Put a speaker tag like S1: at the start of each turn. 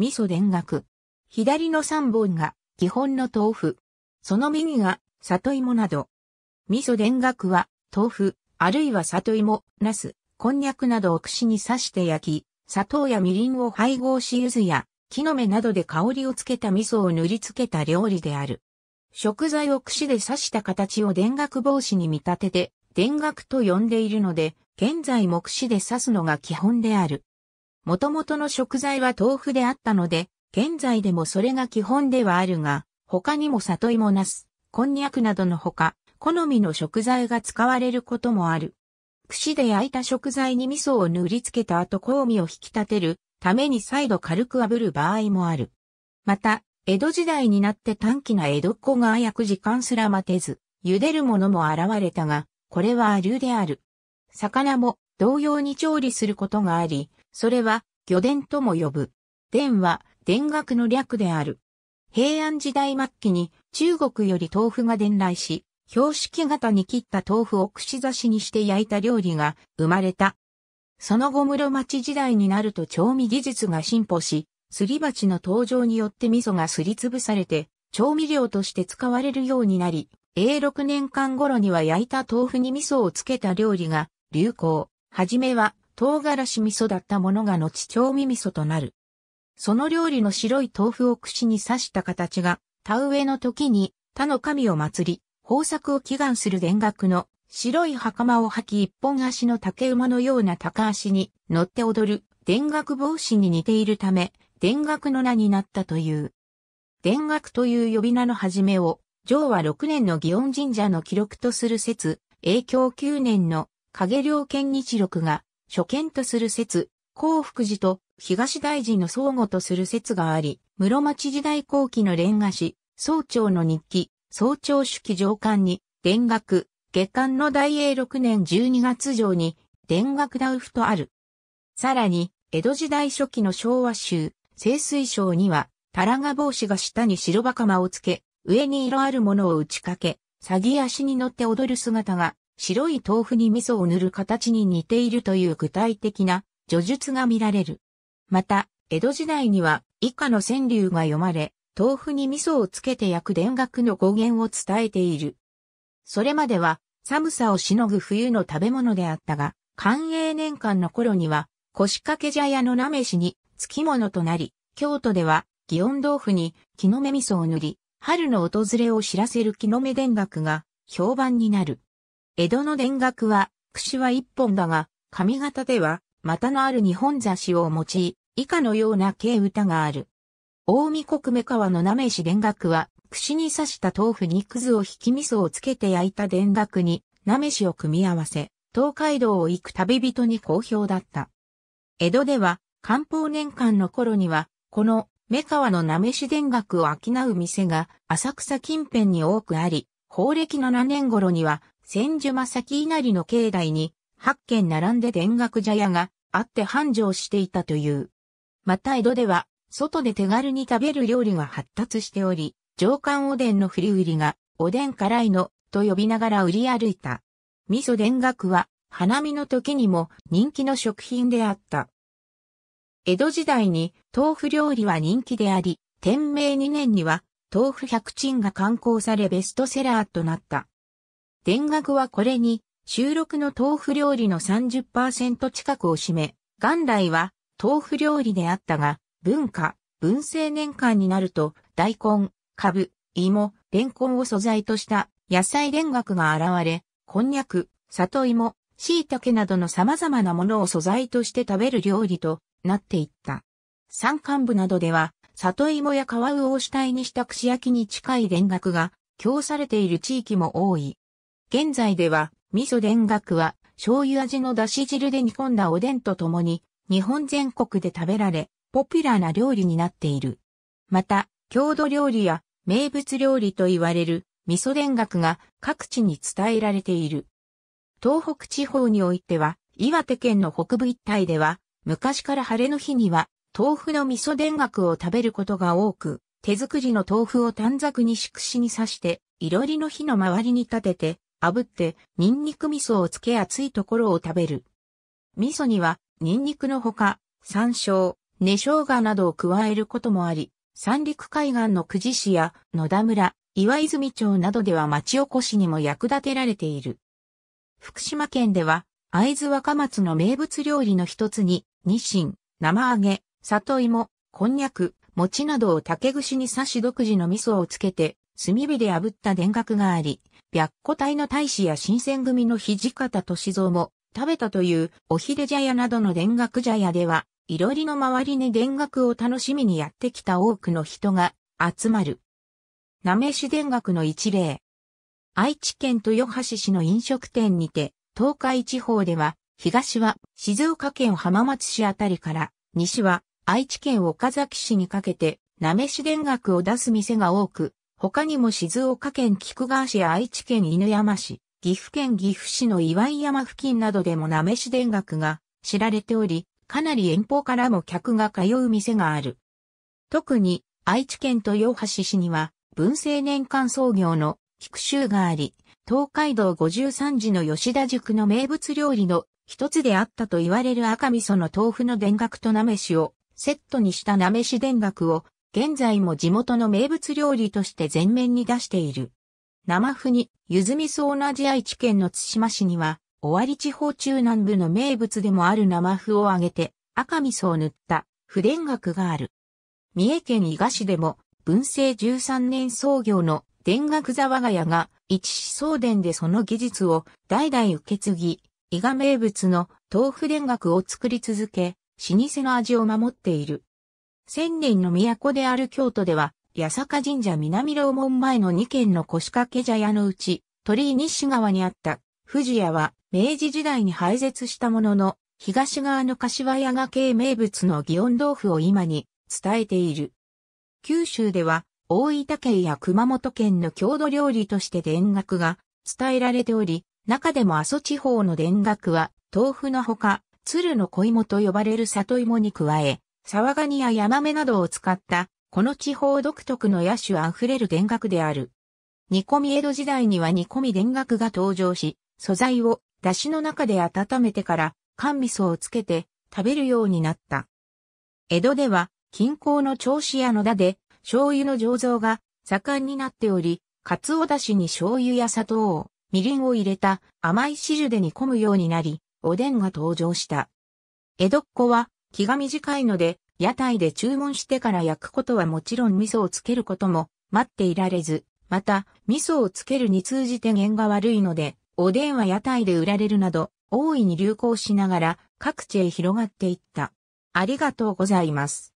S1: 味噌田楽。左の3本が基本の豆腐。その右が里芋など。味噌田楽は豆腐、あるいは里芋、茄子、こんにゃくなどを串に刺して焼き、砂糖やみりんを配合し柚子や木の芽などで香りをつけた味噌を塗りつけた料理である。食材を串で刺した形を田楽帽子に見立てて、田楽と呼んでいるので、現在も串で刺すのが基本である。元々の食材は豆腐であったので、現在でもそれが基本ではあるが、他にも里芋なす、こんにゃくなどのほか、好みの食材が使われることもある。串で焼いた食材に味噌を塗りつけた後香味を引き立てるために再度軽く炙る場合もある。また、江戸時代になって短期な江戸っ子が焼く時間すら待てず、茹でるものも現れたが、これはアである。魚も同様に調理することがあり、それは、魚伝とも呼ぶ。伝は、田楽の略である。平安時代末期に中国より豆腐が伝来し、標識型に切った豆腐を串刺しにして焼いた料理が生まれた。その後室町時代になると調味技術が進歩し、すり鉢の登場によって味噌がすりつぶされて、調味料として使われるようになり、永6年間頃には焼いた豆腐に味噌をつけた料理が流行。はじめは唐辛子味噌だったものが後調味味噌となる。その料理の白い豆腐を串に刺した形が、田植えの時に他の神を祭り、豊作を祈願する田楽の白い袴を履き一本足の竹馬のような高足に乗って踊る田楽帽子に似ているため、田楽の名になったという。田楽という呼び名の始めを、昭和6年の祇園神社の記録とする説、永響9年の影良剣日録が初見とする説、幸福寺と東大寺の相互とする説があり、室町時代後期の連賀史、総長の日記、総長主記上巻に、田学、下巻の大英6年12月上に、田学ダウフとある。さらに、江戸時代初期の昭和集、清水省には、タラガ帽子が下に白バカマをつけ、上に色あるものを打ちかけ、詐欺足に乗って踊る姿が白い豆腐に味噌を塗る形に似ているという具体的な叙述が見られる。また、江戸時代には以下の川柳が読まれ、豆腐に味噌をつけて焼く田楽の語源を伝えている。それまでは寒さをしのぐ冬の食べ物であったが、寛永年間の頃には腰掛け茶屋のなめしに付き物となり、京都では祇園豆腐に木の芽味噌を塗り、春の訪れを知らせる木の芽田楽が評判になる。江戸の田楽は、串は一本だが、髪型では、股のある日本雑誌を用い、以下のような軽歌がある。大見国目川のなめし田楽は、串に刺した豆腐にくずを引き味噌をつけて焼いた田楽に、なめしを組み合わせ、東海道を行く旅人に好評だった。江戸では、漢方年間の頃には、この、目川のなめし田楽を商う店が、浅草近辺に多くあり、法暦7年頃には、千住正木稲荷の境内に8軒並んで田楽茶屋があって繁盛していたという。また江戸では、外で手軽に食べる料理が発達しており、上官おでんの振り売りが、おでん辛いの、と呼びながら売り歩いた。味噌田楽は、花見の時にも人気の食品であった。江戸時代に豆腐料理は人気であり、天明2年には豆腐百珍が刊行されベストセラーとなった。田楽はこれに、収録の豆腐料理の30%近くを占め、元来は豆腐料理であったが、文化、文政年間になると、大根、カブ、芋、レンコンを素材とした野菜田楽が現れ、こんにゃく、里芋、椎茸などの様々なものを素材として食べる料理となっていった。山間部などでは、里芋や皮魚を主体にした串焼きに近い田楽が供されている地域も多い。現在では、味噌田楽は、醤油味のだし汁で煮込んだおでんとともに、日本全国で食べられ、ポピュラーな料理になっている。また、郷土料理や名物料理と言われる味噌田楽が各地に伝えられている。東北地方においては、岩手県の北部一帯では、昔から晴れの日には、豆腐の味噌田楽を食べることが多く、手作りの豆腐を短冊に色紙に刺して、いろりの火の周りに立てて、炙って、ニンニク味噌をつけ熱いところを食べる。味噌には、ニンニクのほか、山椒、根生姜などを加えることもあり、三陸海岸の久慈市や野田村、岩泉町などでは町おこしにも役立てられている。福島県では、会津若松の名物料理の一つに、ニシン、生揚げ、里芋、こんにゃく、餅などを竹串に刺し独自の味噌をつけて、炭火で炙った田楽があり、白虎隊の大使や新選組の土方歳三も食べたというおひれ茶屋などの田楽茶屋では、いろりの周りに田楽を楽しみにやってきた多くの人が集まる。なめし田楽の一例。愛知県豊橋市の飲食店にて、東海地方では、東は静岡県浜松市あたりから、西は愛知県岡崎市にかけて、なめし田楽を出す店が多く、他にも静岡県菊川市や愛知県犬山市、岐阜県岐阜市の岩井山付近などでもなめし田楽が知られており、かなり遠方からも客が通う店がある。特に愛知県豊橋市には文政年間創業の菊州があり、東海道53寺の吉田塾の名物料理の一つであったと言われる赤味噌の豆腐の田楽となめしをセットにしたなめし田楽を、現在も地元の名物料理として全面に出している。生麩に、ゆずみそ同じ愛知県の津島市には、尾張地方中南部の名物でもある生麩を揚げて、赤味噌を塗った、不田楽がある。三重県伊賀市でも、文政13年創業の田楽座我が家が、一市総伝でその技術を代々受け継ぎ、伊賀名物の豆腐田楽を作り続け、老舗の味を守っている。千年の都である京都では、八坂神社南楼門前の2軒の腰掛け茶屋のうち、鳥居西側にあった富士屋は明治時代に廃絶したものの、東側の柏屋が系名物の祇園豆腐を今に伝えている。九州では大分県や熊本県の郷土料理として田楽が伝えられており、中でも阿蘇地方の田楽は豆腐のほか鶴の小芋と呼ばれる里芋に加え、沢ガニやヤマメなどを使った、この地方独特の野種あふれる田楽である。煮込み江戸時代には煮込み田楽が登場し、素材を出汁の中で温めてから甘味噌をつけて食べるようになった。江戸では近郊の調子やの田で醤油の醸造が盛んになっており、オ出汁に醤油や砂糖を、みりんを入れた甘い汁で煮込むようになり、おでんが登場した。江戸っ子は気が短いので、屋台で注文してから焼くことはもちろん味噌をつけることも待っていられず、また味噌をつけるに通じて縁が悪いので、おでんは屋台で売られるなど、大いに流行しながら各地へ広がっていった。ありがとうございます。